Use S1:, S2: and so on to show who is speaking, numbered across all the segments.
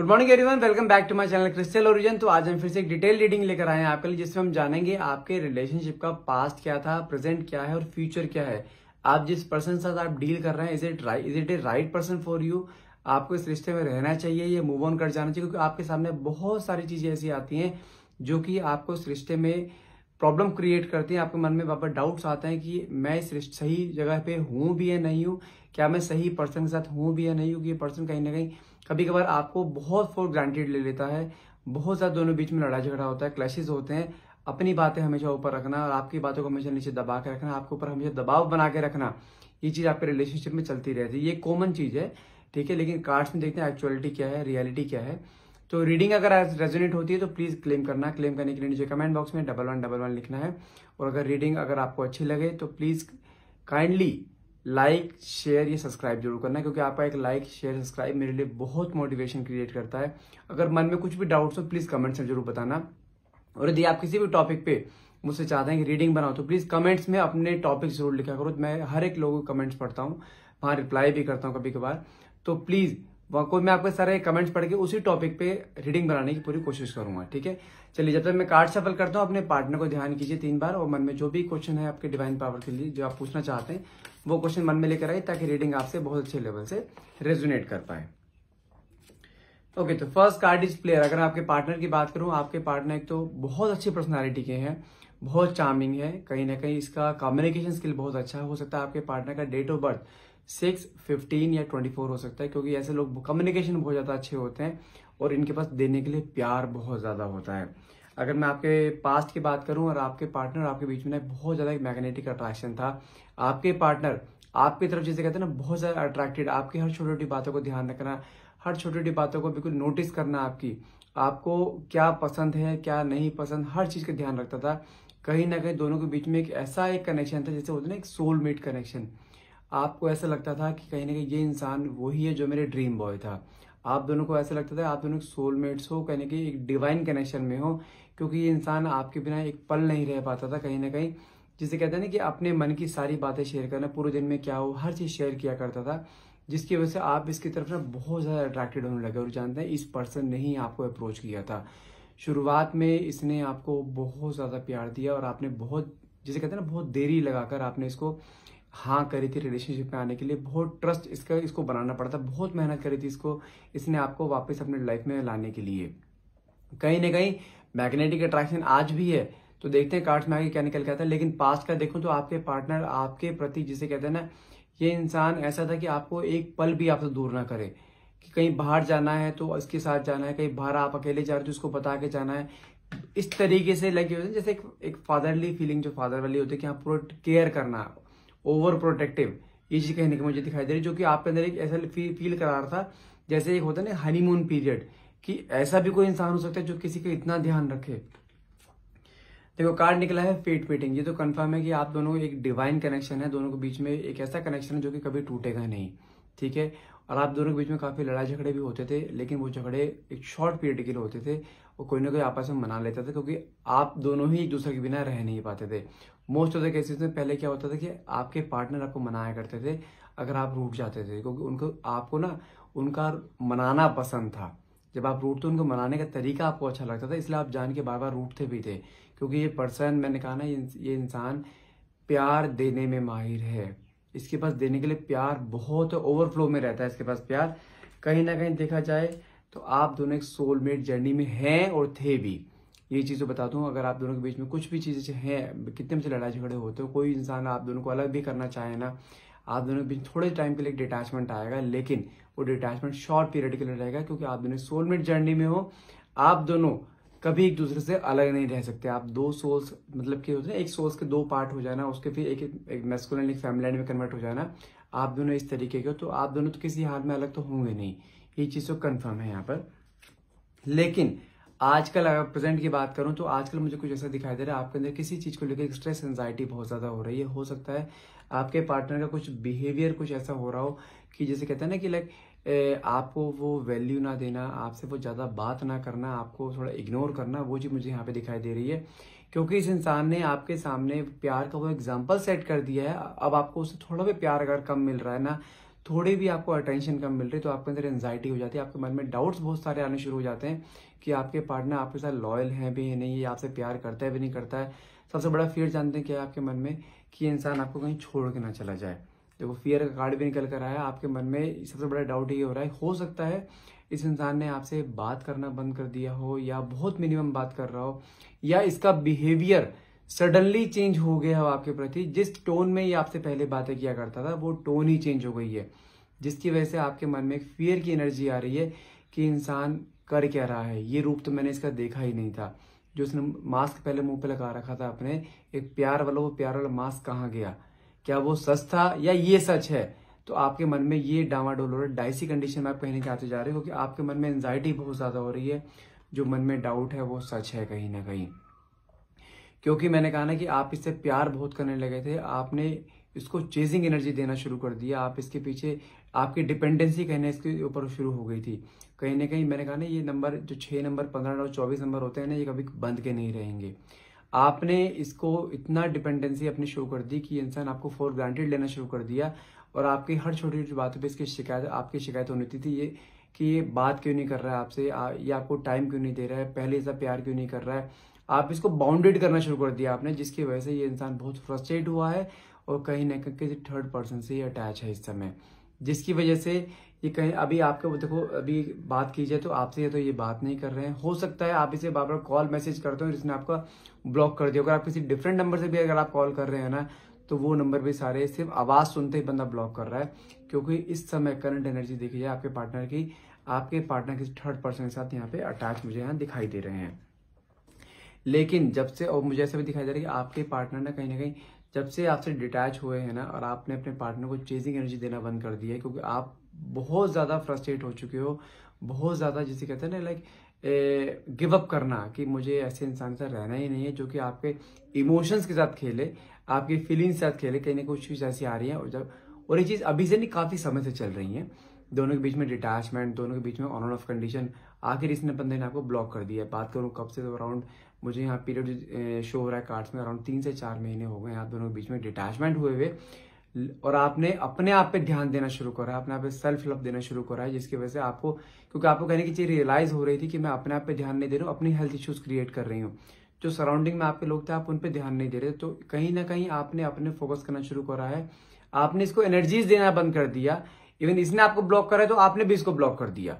S1: good morning everyone welcome back to my channel Crystal Origin तो आज हम फिर से एक डिटेल रीडिंग लेकर आए हैं आपके लिए जिसमें हम जानेंगे आपके रिलेशनशिप का पास्ट क्या था प्रेजेंट क्या है और फ्यूचर क्या है आप जिस पर्सन के साथ आप डील कर रहे हैं is it right is it a right person for you आपको इस रिश्ते में रहना चाहिए या मूव ऑन कर जाना चाहिए क्योंकि आपके सामने बहुत सारी चीजें ऐसी आती हैं जो कि आपको इस रिश्ते में प्रॉब्लम क्रिएट करती है आपके मन में वापस डाउट्स आते हैं कि मैं इस सही जगह पे हूँ भी या नहीं हूँ क्या मैं सही पर्सन के साथ हूँ भी या नहीं हूँ कि ये पर्सन कहीं ना कहीं कभी कभार आपको बहुत फॉर ग्रांटेड ले लेता है बहुत ज़्यादा दोनों बीच में लड़ाई झगड़ा होता है क्लैशेज होते हैं अपनी बातें हमेशा ऊपर रखना और आपकी बातों को हमेशा नीचे दबा के रखना आपके ऊपर हमेशा दबाव बना के रखना ये चीज़ आपके रिलेशनशिप में चलती रहती है ये कॉमन चीज़ है ठीक है लेकिन कार्ड्स में देखते हैं एक्चुअलिटी क्या है रियलिटी क्या है तो रीडिंग अगर रेजोनेट होती है तो प्लीज़ क्लेम करना क्लेम करने के लिए नीचे कमेंट बॉक्स में डबल वन डबल वन लिखना है और अगर रीडिंग अगर आपको अच्छी लगे तो प्लीज़ काइंडली लाइक शेयर या सब्सक्राइब जरूर करना क्योंकि आपका एक लाइक शेयर सब्सक्राइब मेरे लिए बहुत मोटिवेशन क्रिएट करता है अगर मन में कुछ भी डाउट्स हो प्लीज़ कमेंट्स में जरूर बताना और यदि आप किसी भी टॉपिक पे मुझसे चाहते हैं कि रीडिंग बनाओ तो प्लीज़ कमेंट्स में अपने टॉपिक जरूर लिखा करो मैं हर एक लोगों के कमेंट्स पढ़ता हूँ वहाँ रिप्लाई भी करता हूँ कभी कभार तो प्लीज़ कोई मैं आपके सारे कमेंट्स पढ़ के उसी टॉपिक पे रीडिंग बनाने की पूरी कोशिश करूंगा ठीक है चलिए जब तक मैं कार्ड सफल करता हूँ अपने पार्टनर को ध्यान कीजिए तीन बार और मन में जो भी क्वेश्चन है आपके डिवाइन पावर के लिए जो आप पूछना चाहते हैं वो क्वेश्चन मन में लेकर आए ताकि रीडिंग आपसे बहुत अच्छे लेवल से रेजुनेट कर पाए ओके तो फर्स्ट कार्ड इज प्लेयर अगर आपके पार्टनर की बात करूं आपके पार्टनर एक तो बहुत अच्छी पर्सनालिटी के हैं बहुत चार्मिंग है कहीं ना कहीं इसका कम्युनिकेशन स्किल बहुत अच्छा है हो सकता है आपके पार्टनर का date of birth six fifteen या ट्वेंटी फोर हो सकता है क्योंकि ऐसे लोग कम्युनिकेशन बहुत ज़्यादा अच्छे होते हैं और इनके पास देने के लिए प्यार बहुत ज़्यादा होता है अगर मैं आपके पास्ट की बात करूं और आपके पार्टनर आपके बीच में ना बहुत ज़्यादा एक मैग्नेटिक अट्रैक्शन था आपके पार्टनर आपकी तरफ जैसे कहते हैं ना बहुत ज़्यादा अट्रैक्टेड आपकी हर छोटी छोटी बातों को ध्यान रखना हर छोटी छोटी बातों को बिल्कुल नोटिस करना आपकी आपको क्या पसंद है क्या नहीं पसंद हर चीज़ का ध्यान रखता था कहीं ना कहीं दोनों के बीच में एक ऐसा एक कनेक्शन था जैसे होता ना एक सोलमेट कनेक्शन आपको ऐसा लगता था कि कहीं ना कहीं ये इंसान वही है जो मेरे ड्रीम बॉय था आप दोनों को ऐसा लगता था आप दोनों सोलमेट्स हो कहीं ना कहीं एक डिवाइन कनेक्शन में हो क्योंकि ये इंसान आपके बिना एक पल नहीं रह पाता था कहीं ना कहीं जिसे कहते हैं ना कि अपने मन की सारी बातें शेयर करना पूरे दिन में क्या हो हर चीज़ शेयर किया करता था जिसकी वजह से आप इसकी तरफ ना बहुत ज़्यादा अट्रैक्टेड होने लगे और जानते हैं इस पर्सन ने ही आपको अप्रोच किया था शुरुआत में इसने आपको बहुत ज़्यादा प्यार दिया और आपने बहुत जिसे कहते हैं ना बहुत देरी लगाकर आपने इसको हाँ करी थी रिलेशनशिप में आने के लिए बहुत ट्रस्ट इसका इसको बनाना पड़ा था बहुत मेहनत करी थी इसको इसने आपको वापस अपने लाइफ में लाने के लिए कहीं ना कहीं मैग्नेटिक अट्रैक्शन आज भी है तो देखते हैं कार्ड्स में आगे क्या निकल के आता है लेकिन पास्ट का देखो तो आपके पार्टनर आपके प्रति जिसे कहते हैं ना ये इंसान ऐसा था कि आपको एक पल भी आपसे दूर ना करे कि कहीं बाहर जाना है तो इसके साथ जाना है कहीं बाहर आप अकेले जा रहे हो तो बता के जाना है इस तरीके से लगे होते हैं जैसे एक, एक फादरली फीलिंग जो फादर वाली होती है कि आप हाँ, पूरा केयर करना ओवर प्रोटेक्टिव ये चीज कहने की मुझे दिखाई दे रही जो कि आपके अंदर एक ऐसा फील करा रहा था जैसे एक होता है ना हनीमून पीरियड कि ऐसा भी कोई इंसान हो सकता है जो किसी का इतना ध्यान रखे देखो कार्ड निकला है फेट मीटिंग ये तो कंफर्म है कि आप दोनों एक डिवाइन कनेक्शन है दोनों के बीच में एक ऐसा कनेक्शन है जो कि कभी टूटेगा नहीं ठीक है और आप दोनों के बीच में काफ़ी लड़ाई झगड़े भी होते थे लेकिन वो झगड़े एक शॉर्ट पीरियड के लिए होते थे वो कोई ना कोई आपस में मना लेता था क्योंकि आप दोनों ही एक दूसरे के बिना रह नहीं पाते थे मोस्ट ऑफ द केसेस में पहले क्या होता था कि आपके पार्टनर आपको मनाया करते थे अगर आप रूट जाते थे क्योंकि उनको आपको ना उनका मनाना पसंद था जब आप रूट थे उनको मनाने का तरीका आपको अच्छा लगता था इसलिए आप जान के बार बार रूटते भी थे क्योंकि ये पर्सन मैंने कहा ना ये इंसान प्यार देने में माहिर है इसके पास देने के लिए प्यार बहुत ओवरफ्लो में रहता है इसके पास प्यार कहीं ना कहीं देखा जाए तो आप दोनों एक सोलमेट जर्नी में हैं और थे भी ये चीज़ें बता दूँ अगर आप दोनों के बीच में कुछ भी चीज़ें हैं कितने में से लड़ाई झगड़े होते हो कोई इंसान आप दोनों को अलग भी करना चाहे ना आप दोनों के बीच थोड़े टाइम के लिए डिटैचमेंट आएगा लेकिन वो डिटैचमेंट शॉर्ट पीरियड के लिए रहेगा क्योंकि आप दोनों सोलमेट जर्नी में हो आप दोनों कभी एक दूसरे से अलग नहीं रह सकते आप दो सोल्स मतलब कि होते हैं एक सोल्स के दो पार्ट हो जाना उसके फिर एक एक मेस्कुलन एक फैमिली में कन्वर्ट हो जाना आप दोनों इस तरीके के हो तो आप दोनों तो किसी हाल में अलग तो होंगे नहीं ये चीज तो कंफर्म है यहाँ पर लेकिन आजकल अगर प्रेजेंट की बात करूं तो आजकल मुझे कुछ ऐसा दिखाई दे रहा है आपके अंदर किसी चीज को लेकर स्ट्रेस एंजाइटी बहुत ज्यादा हो रही है हो सकता है आपके पार्टनर का कुछ बिहेवियर कुछ ऐसा हो रहा हो कि जैसे कहते हैं ना कि लाइक आपको वो वैल्यू ना देना आपसे वो ज़्यादा बात ना करना आपको थोड़ा इग्नोर करना वो चीज़ मुझे यहाँ पे दिखाई दे रही है क्योंकि इस इंसान ने आपके सामने प्यार का वो एग्जाम्पल सेट कर दिया है अब आपको उससे थोड़ा भी प्यार अगर कम मिल रहा है ना थोड़ी भी आपको अटेंशन कम मिल रही तो आपके अंदर एनजाइटी हो जाती है आपके मन में डाउट्स बहुत सारे आने शुरू हो जाते हैं कि आपके पार्टनर आपके साथ लॉयल हैं भी नहीं ये आपसे प्यार करता है भी नहीं करता है सबसे बड़ा फियर जानते हैं क्या है आपके मन में कि इंसान आपको कहीं छोड़ के ना चला जाए तो वो फियर का कार्ड भी निकल कर आया आपके मन में सबसे बड़ा डाउट ये हो रहा है हो सकता है इस इंसान ने आपसे बात करना बंद कर दिया हो या बहुत मिनिमम बात कर रहा हो या इसका बिहेवियर सडनली चेंज हो गया है आपके प्रति जिस टोन में ये आपसे पहले बातें किया करता था वो टोन ही चेंज हो गई है जिसकी वजह से आपके मन में एक फियर की एनर्जी आ रही है कि इंसान कर क्या रहा है ये रूप तो मैंने इसका देखा ही नहीं था जो उसने मास्क पहले मुंह पे लगा रखा था अपने एक प्यार वाला वो प्यार वाला मास्क कहाँ गया क्या वो सच था या ये सच है तो आपके मन में ये डावाडोल हो रहा है डाइसी कंडीशन में आप कहने के आते जा रहे हो कि आपके मन में एंजाइटी बहुत ज़्यादा हो रही है जो मन में डाउट है वो सच है कहीं ना कहीं क्योंकि मैंने कहा ना कि आप इससे प्यार बहुत करने लगे थे आपने इसको चेजिंग एनर्जी देना शुरू कर दिया आप इसके पीछे आपकी डिपेंडेंसी कहने इसके ऊपर शुरू हो गई थी कहीं ना कहीं मैंने कहा ना ये नंबर जो छः नंबर पंद्रह नंबर चौबीस नंबर होते हैं ना ये कभी बंद के नहीं रहेंगे आपने इसको इतना डिपेंडेंसी अपनी शुरू कर दी कि इंसान आपको फॉर ग्रांटेड लेना शुरू कर दिया और आपकी हर छोटी छोटी बातों पे इसकी शिकायत आपकी शिकायत होनी थी ये कि ये बात क्यों नहीं कर रहा है आपसे ये आपको टाइम क्यों नहीं दे रहा है पहले ऐसा प्यार क्यों नहीं कर रहा है आप इसको बाउंडेड करना शुरू कर दिया आपने जिसकी वजह से ये इंसान बहुत फ्रस्ट्रेट हुआ है और कहीं ना कहीं किसी थर्ड पर्सन से ही अटैच है इस समय जिसकी वजह से ये कहीं अभी आपके देखो अभी बात की जाए तो आपसे ये तो ये बात नहीं कर रहे हैं हो सकता है आप इसे बार बार कॉल मैसेज करते हो जिसने आपका ब्लॉक कर दिया अगर आप किसी डिफरेंट नंबर से भी अगर आप कॉल कर रहे हैं ना तो वो नंबर भी सारे सिर्फ आवाज़ सुनते ही बंदा ब्लॉक कर रहा है क्योंकि इस समय करंट एनर्जी देखी जाए आपके पार्टनर की आपके पार्टनर किसी थर्ड पर्सन के साथ यहाँ पे अटैच मुझे यहाँ दिखाई दे रहे हैं लेकिन जब से और मुझे ऐसा भी दिखाई दे रहा है कि आपके पार्टनर ना कहीं ना कहीं जब से आपसे डिटैच हुए हैं ना और आपने अपने पार्टनर को चेजिंग एनर्जी देना बंद कर दी है क्योंकि आप बहुत ज़्यादा फ्रस्ट्रेट हो चुके हो बहुत ज़्यादा जिसे कहते हैं ना लाइक गिव अप करना कि मुझे ऐसे इंसान से रहना ही नहीं है जो कि आपके इमोशंस के साथ खेले आपकी फीलिंग्स के साथ खेले कहीं ना कुछ चीज़ ऐसी आ रही है और जब और ये चीज़ अभी से नहीं काफ़ी समय से चल रही है दोनों के बीच में डिटैचमेंट दोनों के बीच में ऑन ऑफ कंडीशन आखिर इसने बंदे ने आपको ब्लॉक कर दिया है बात करूँ कब से तो अराउंड मुझे यहाँ पीरियड शो हो रहा है कार्ड्स में अराउंड तीन से चार महीने हो गए आप दोनों के बीच में डिटैचमेंट हुए हुए और आपने अपने आप पे ध्यान देना शुरू करा है अपने आप पे सेल्फ लव देना शुरू करा है जिसकी वजह से आपको क्योंकि आपको कहने की चीज रियलाइज हो रही थी कि मैं अपने आप पे ध्यान नहीं दे रहा हूँ अपनी हेल्थ इश्यूज क्रिएट कर रही हूँ जो सराउंडिंग में आपके लोग थे आप उन पर ध्यान नहीं दे रहे तो कहीं ना कहीं आपने अपने फोकस करना शुरू करा है आपने इसको एनर्जीज देना बंद कर दिया इवन इसने आपको ब्लॉक करा है तो आपने भी इसको ब्लॉक कर दिया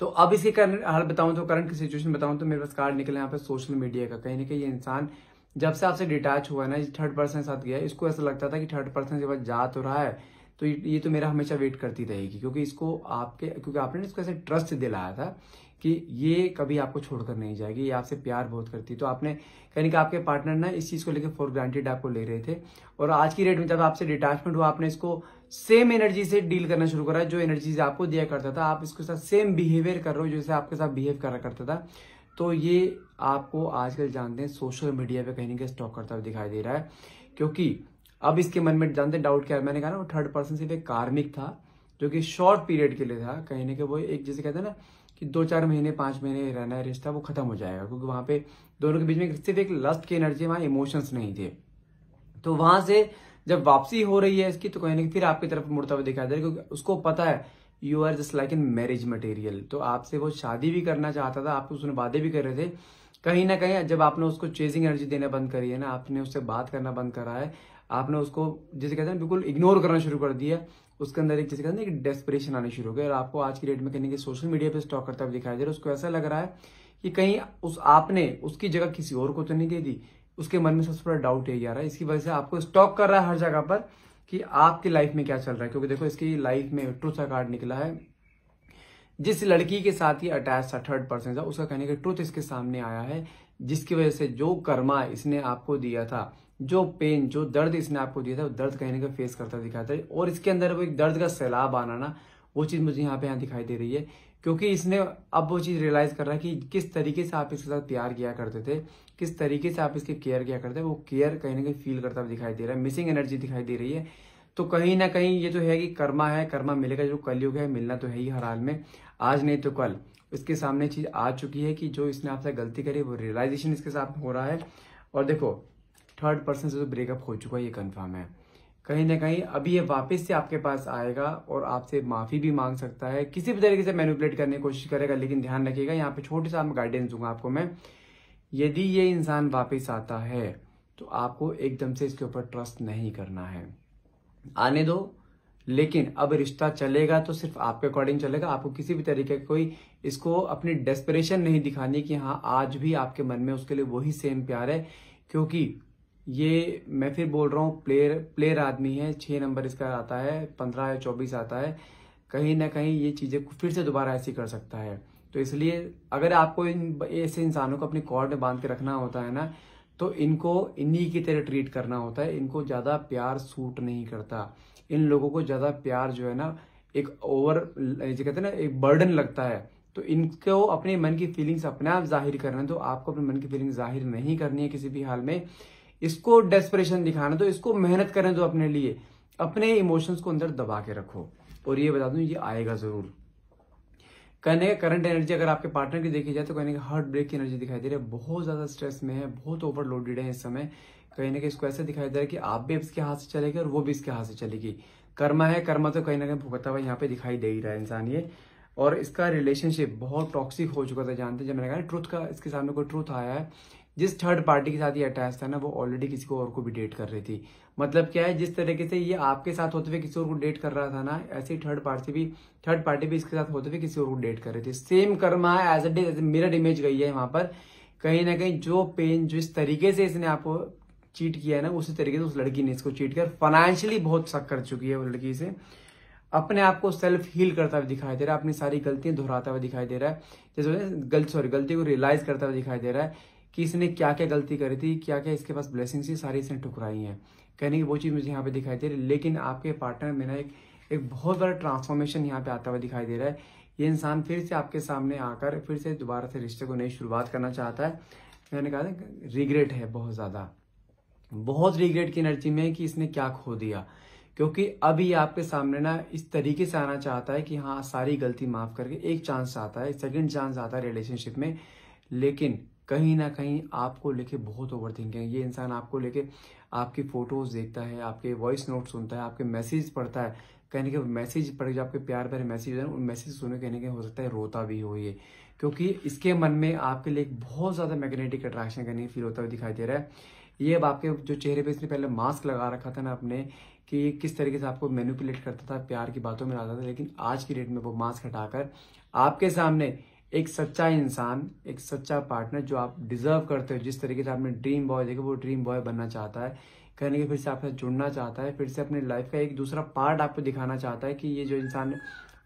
S1: तो अब इसी करंट हाल बताऊं तो करंट की सिचुएशन बताऊं तो मेरे पास कार्ड निकला यहाँ पे सोशल मीडिया का कहीं ना कहीं ये इंसान जब से आपसे डिटैच हुआ है ना थर्ड पर्सन के साथ गया इसको ऐसा लगता था कि थर्ड पर्सन के बाद जा तो रहा है तो ये तो मेरा हमेशा वेट करती रहेगी क्योंकि इसको आपके क्योंकि आपने इसको ऐसे ट्रस्ट दिलाया था कि ये कभी आपको छोड़कर नहीं जाएगी ये आपसे प्यार बहुत करती है तो आपने कहीं कि आपके पार्टनर ना इस चीज़ को लेकर फॉर ग्रांटेड आपको ले रहे थे और आज की डेट में जब आपसे डिटैचमेंट हुआ आपने इसको सेम एनर्जी से डील करना शुरू करा जो एनर्जी आपको दिया करता था आप इसके साथ सेम बिहेवियर कर रहे हो जैसे आपके साथ बिहेव करा करता था तो ये आपको आजकल जानते हैं सोशल मीडिया पे कहीं ना कहीं स्टॉक करता हुआ दिखाई दे रहा है क्योंकि अब इसके मन में जानते डाउट क्या है मैंने कहा ना वो थर्ड पर्सन सिर्फ एक कार्मिक था जो कि शॉर्ट पीरियड के लिए था कहीं ना कहीं वो एक जैसे कहते हैं ना कि दो चार महीने पांच महीने रहना है रिश्ता वो खत्म हो जाएगा क्योंकि वहां पे दोनों के बीच में सिर्फ एक लस्ट की एनर्जी वहां इमोशंस नहीं थे तो वहां से जब वापसी हो रही है इसकी तो कहीं ना कहीं फिर आपकी तरफ मुड़ता हुआ दिखाई दे रहा है क्योंकि उसको पता है you are just like in marriage material तो आपसे वो शादी भी करना चाहता था आपको उसने वादे भी कर रहे थे कहीं ना कहीं जब आपने उसको चेजिंग एनर्जी देना बंद करी है ना आपने उससे बात करना बंद करा है आपने उसको जैसे कहते हैं बिल्कुल इग्नोर करना शुरू कर दिया उसके अंदर एक चीज कहते हैं एक डेस्परेशन आने शुरू हो गई और आपको आज की डेट में के सोशल मीडिया पे स्टॉक करता हुआ दिखाई दे रहा है उसको ऐसा लग रहा है कि कहीं उस आपने उसकी जगह किसी और को तो नहीं दे दी उसके मन में सबसे बड़ा डाउट यही आ रहा है इसकी वजह से आपको स्टॉक कर रहा है हर जगह पर कि आपकी लाइफ में क्या चल रहा है क्योंकि देखो इसकी लाइफ में ट्रूथ का कार्ड निकला है जिस लड़की के साथ ही अटैच था थर्ड पर्सन था उसका कहने का ट्रूथ इसके सामने आया है जिसकी वजह से जो कर्मा इसने आपको दिया था जो पेन जो दर्द इसने आपको दिया था वो दर्द कहीं ना कहीं फेस करता दिखाता था और इसके अंदर वो एक दर्द का सैलाब आना ना वो चीज़ मुझे यहाँ पे यहाँ दिखाई दे रही है क्योंकि इसने अब वो चीज़ रियलाइज़ कर रहा है कि किस तरीके से आप इसके साथ प्यार किया करते थे किस तरीके से आप इसकी केयर किया करते थे वो केयर कहीं ना कहीं फील करता दिखाई दे रहा है मिसिंग एनर्जी दिखाई दे रही है तो कहीं ना कहीं ये जो तो है कि कर्मा है कर्मा मिलेगा जो कलयुग है मिलना तो है ही हर हाल में आज नहीं तो कल इसके सामने चीज़ आ चुकी है कि जो इसने आपसे गलती करी वो रियलाइजेशन इसके साथ हो रहा है और देखो थर्ड पर्सन से तो ब्रेकअप हो चुका है ये कन्फर्म है कहीं ना कहीं अभी ये वापस से आपके पास आएगा और आपसे माफ़ी भी मांग सकता है किसी भी तरीके से मैनिपुलेट करने की कोशिश करेगा लेकिन ध्यान रखिएगा यहाँ पे छोटे सा मैं गाइडेंस दूंगा आपको मैं यदि ये इंसान वापस आता है तो आपको एकदम से इसके ऊपर ट्रस्ट नहीं करना है आने दो लेकिन अब रिश्ता चलेगा तो सिर्फ आपके अकॉर्डिंग चलेगा आपको किसी भी तरीके का कोई इसको अपनी डेस्परेशन नहीं दिखानी कि हाँ आज भी आपके मन में उसके लिए वही सेम प्यार है क्योंकि ये मैं फिर बोल रहा हूँ प्लेयर प्लेयर आदमी है छः नंबर इसका आता है पंद्रह या चौबीस आता है कहीं ना कहीं ये चीज़ें फिर से दोबारा ऐसी कर सकता है तो इसलिए अगर आपको इन ऐसे इंसानों को अपनी कॉर्ड में बांध के रखना होता है ना तो इनको इन्हीं की तरह ट्रीट करना होता है इनको ज़्यादा प्यार सूट नहीं करता इन लोगों को ज़्यादा प्यार जो है ना एक ओवर जो कहते हैं ना एक बर्डन लगता है तो इनको अपने मन की फीलिंग्स अपने आप जाहिर करना है तो आपको अपने मन की फीलिंग जाहिर नहीं करनी है किसी भी हाल में इसको डेस्परेशन दिखाना तो इसको मेहनत करें तो अपने लिए अपने इमोशंस को अंदर दबा के रखो और ये बता दू ये आएगा जरूर कहने का करंट एनर्जी अगर आपके पार्टनर की देखी जाए तो कहने का हार्ट ब्रेक की एनर्जी दिखाई दे रही है बहुत ज्यादा स्ट्रेस में है बहुत ओवरलोडेड है इस समय कहीं ना कहीं इसको ऐसा दिखाई दे रहा है कि आप भी इसके हाथ से चलेगी और वो भी इसके हाथ से चलेगी कर्मा है कर्मा तो कहीं ना कहीं भुगतता हुआ यहाँ पे दिखाई दे ही रहा है इंसान ये और इसका रिलेशनशिप बहुत टॉक्सिक हो चुका था जानते जब मैंने कहा ट्रूथ का इसके सामने कोई ट्रूथ आया है जिस थर्ड पार्टी के साथ ये अटैच था ना वो ऑलरेडी किसी को और को भी डेट कर रही थी मतलब क्या है जिस तरीके से ये आपके साथ होते हुए किसी और को डेट कर रहा था ना ऐसे थर्ड पार्टी भी थर्ड पार्टी भी इसके साथ होते हुए किसी और को डेट कर रही थी सेम कर्मा है एज मिरर इमेज गई है वहां पर कहीं ना कहीं जो पेन जिस तरीके से इसने आपको चीट किया है ना उसी तरीके से उस लड़की ने इसको चीट कर फाइनेंशियली बहुत शक कर चुकी है वो लड़की से अपने आप को सेल्फ हील करता हुआ दिखाई दे रहा है अपनी सारी गलतियां दोहराता हुआ दिखाई दे रहा है जैसे गलती सॉरी गलती को रियलाइज करता हुआ दिखाई दे रहा है कि इसने क्या क्या गलती करी थी क्या क्या इसके पास ब्लेसिंग थी सारी इसने ठुकराई हैं कहने की वो चीज़ मुझे यहाँ पे दिखाई दे रही है लेकिन आपके पार्टनर में ना एक एक बहुत बड़ा ट्रांसफॉर्मेशन यहाँ पे आता हुआ दिखाई दे रहा है ये इंसान फिर से आपके सामने आकर फिर से दोबारा से रिश्ते को नई शुरुआत करना चाहता है मैंने कहा था रिग्रेट है बहुत ज़्यादा बहुत रिग्रेट की एनर्जी में कि इसने क्या खो दिया क्योंकि अभी आपके सामने ना इस तरीके से आना चाहता है कि हाँ सारी गलती माफ करके एक चांस आता है सेकंड चांस आता है रिलेशनशिप में लेकिन कहीं ना कहीं आपको लेके बहुत ओवर थिंकिंग है ये इंसान आपको लेके आपकी फ़ोटोज़ देखता है आपके वॉइस नोट सुनता है आपके मैसेज पढ़ता है कहने के मैसेज पढ़ जो आपके प्यार भरे मैसेज है उन मैसेज सुने कहने के हो सकता है रोता भी हो ये क्योंकि इसके मन में आपके लिए बहुत ज़्यादा मैग्नेटिक अट्रैक्शन करने फील होता हुआ दिखाई दे रहा है ये अब आपके जो चेहरे पे इसने पहले मास्क लगा रखा था ना अपने कि ये किस तरीके से आपको मैनिपुलेट करता था प्यार की बातों में लाता था लेकिन आज की डेट में वो मास्क हटाकर आपके सामने एक सच्चा इंसान एक सच्चा पार्टनर जो आप डिजर्व करते हो जिस तरीके से आपने ड्रीम बॉय देखे वो ड्रीम बॉय बनना चाहता है कहने के फिर से आपसे जुड़ना चाहता है फिर से अपनी लाइफ का एक दूसरा पार्ट आपको दिखाना चाहता है कि ये जो इंसान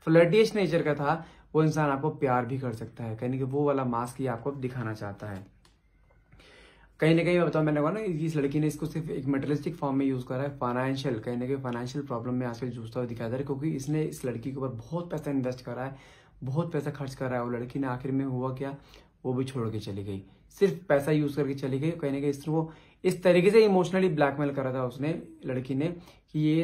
S1: फ्लर्टियस नेचर का था वो इंसान आपको प्यार भी कर सकता है कहने के वो वाला मास्क ही आपको दिखाना चाहता है कहीं ना कहीं मैं बताऊँ मैंने कहा ना इस लड़की ने इसको सिर्फ एक मेटलिस्टिक फॉर्म में यूज़ करा है फाइनेंशियल कहीं ना कहीं फाइनेंशियल प्रॉब्लम में आजकल जूझता हुआ दिखाया जा रहा है क्योंकि इसने इस लड़की के ऊपर बहुत पैसा इन्वेस्ट करा है बहुत पैसा खर्च कर रहा है वो लड़की ने आखिर में हुआ क्या वो भी छोड़ के चली गई सिर्फ पैसा यूज करके चली गई कहीं ना कहीं वो इस तरीके से इमोशनली ब्लैकमेल करा था उसने लड़की ने कि ये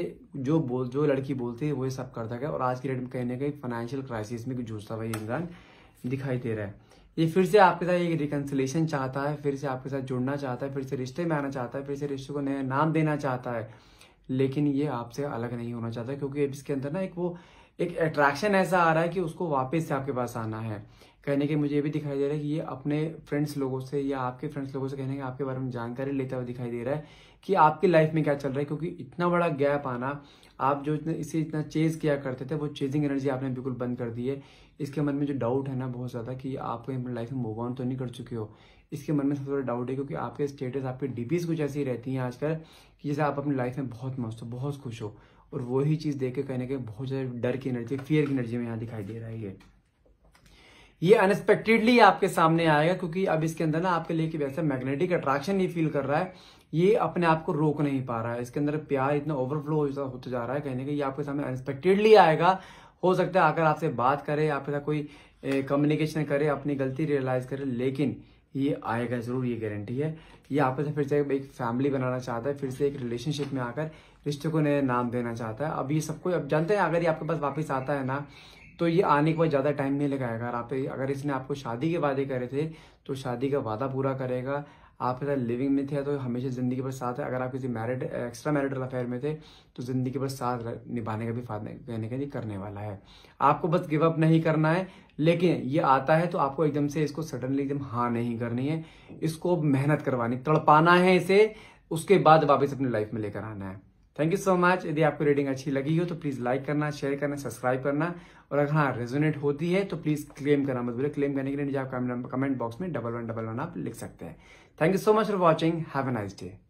S1: जो बोल जो लड़की बोलती है वो ये सब करता गया और आज की डेट में कहीं ना कहीं फाइनेंशियल क्राइसिस में जूझता हुआ ये इंसान दिखाई दे रहा है ये फिर से आपके साथ एक रिकन्सिलेशन चाहता है फिर से आपके साथ जुड़ना चाहता है फिर से रिश्ते में आना चाहता है फिर से रिश्ते को नया नाम देना चाहता है लेकिन ये आपसे अलग नहीं होना चाहता क्योंकि इसके अंदर ना एक वो एक अट्रैक्शन ऐसा आ रहा है कि उसको वापस से आपके पास आना है कहने के मुझे ये भी दिखाई दे रहा है कि ये अपने फ्रेंड्स लोगों से या आपके फ्रेंड्स लोगों से कहने के आपके बारे में जानकारी लेता हुआ दिखाई दे रहा है कि आपकी लाइफ में क्या चल रहा है क्योंकि इतना बड़ा गैप आना आप जो इतने इसे इतना चेज किया करते थे वो चेजिंग एनर्जी आपने बिल्कुल बंद कर दी है इसके मन में जो डाउट है ना बहुत ज़्यादा कि आप अपनी लाइफ में मूव ऑन तो नहीं कर चुके हो इसके मन में सबसे बड़ा डाउट है क्योंकि आपके स्टेटस आपके डीपीज कुछ ऐसी रहती हैं आजकल कि जैसे आप अपनी लाइफ में बहुत मस्त हो बहुत खुश हो और वही चीज़ देख के कहने के बहुत ज़्यादा डर की एनर्जी फियर की एनर्जी में यहाँ दिखाई दे रहा है ये ये अनएक्सपेक्टेडली आपके सामने आएगा क्योंकि अब इसके अंदर ना आपके लेके वैसे मैग्नेटिक अट्रैक्शन नहीं फील कर रहा है ये अपने आप को रोक नहीं पा रहा है इसके अंदर प्यार इतना ओवरफ्लो होता जा रहा है कहने के ये आपके सामने अनएक्सपेक्टेडली आएगा हो सकता है आकर आपसे बात करे आपके साथ कोई कम्युनिकेशन करे अपनी गलती रियलाइज करे लेकिन ये आएगा जरूर ये गारंटी है ये आपके साथ फिर से एक फैमिली बनाना चाहता है फिर से एक रिलेशनशिप में आकर रिश्ते को नया नाम देना चाहता है अब ये सबको अब जानते हैं अगर ये आपके पास वापस आता है ना तो ये आने के बाद ज़्यादा टाइम नहीं लगाएगा अगर आप अगर इसने आपको शादी के वादे करे थे तो शादी का वादा पूरा करेगा आप अगर लिविंग में थे तो हमेशा ज़िंदगी भर साथ है अगर आप किसी मैरिड एक्स्ट्रा मैरिडल अफेयर में थे तो ज़िंदगी भर साथ निभाने का भी फायदा कहने का भी करने वाला है आपको बस गिव अप नहीं करना है लेकिन ये आता है तो आपको एकदम से इसको सडनली एकदम हाँ नहीं करनी है इसको मेहनत करवानी तड़पाना है इसे उसके बाद वापस अपनी लाइफ में लेकर आना है थैंक यू सो मच यदि आपको रीडिंग अच्छी लगी हो तो प्लीज लाइक करना शेयर करना सब्सक्राइब करना और अगर हाँ रेजोनेट होती है तो प्लीज क्लेम करना मत बोले क्लेम करने के लिए आप कमेंट बॉक्स में डबल वन डबल वन आप लिख सकते हैं thank you so much for watching have a nice day